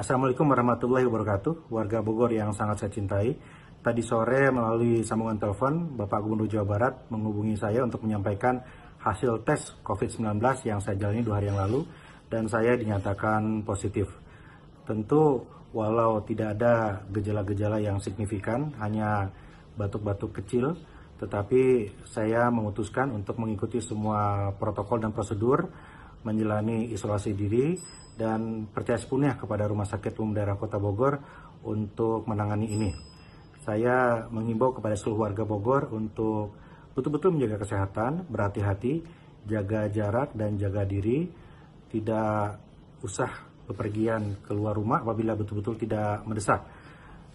Assalamualaikum warahmatullahi wabarakatuh, warga Bogor yang sangat saya cintai. Tadi sore melalui sambungan telepon, Bapak Gubernur Jawa Barat menghubungi saya untuk menyampaikan hasil tes COVID-19 yang saya jalani dua hari yang lalu dan saya dinyatakan positif. Tentu walau tidak ada gejala-gejala yang signifikan, hanya batuk-batuk kecil, tetapi saya memutuskan untuk mengikuti semua protokol dan prosedur menjalani isolasi diri dan percaya sepenuhnya kepada Rumah Sakit Umum Daerah Kota Bogor untuk menangani ini. Saya mengimbau kepada seluruh warga Bogor untuk betul-betul menjaga kesehatan, berhati-hati, jaga jarak dan jaga diri, tidak usah bepergian keluar rumah apabila betul-betul tidak mendesak.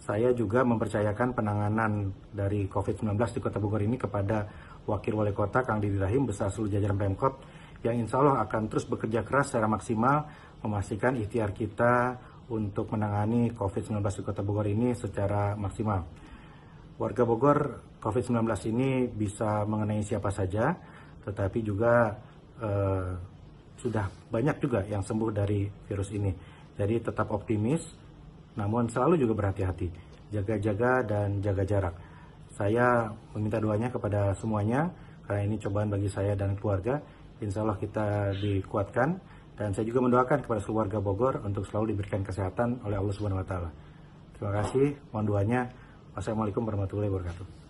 Saya juga mempercayakan penanganan dari COVID-19 di Kota Bogor ini kepada Wakil Wali Kota Kang Didi Rahim beserta seluruh jajaran Pemkot yang insya Allah akan terus bekerja keras secara maksimal memastikan ikhtiar kita untuk menangani COVID-19 di Kota Bogor ini secara maksimal. Warga Bogor COVID-19 ini bisa mengenai siapa saja, tetapi juga eh, sudah banyak juga yang sembuh dari virus ini. Jadi tetap optimis, namun selalu juga berhati-hati, jaga-jaga dan jaga jarak. Saya meminta doanya kepada semuanya, karena ini cobaan bagi saya dan keluarga. Insya Allah kita dikuatkan dan saya juga mendoakan kepada keluarga Bogor untuk selalu diberikan kesehatan oleh Allah Subhanahu Wa Taala. Terima kasih. Mohon doanya. Wassalamualaikum warahmatullahi wabarakatuh.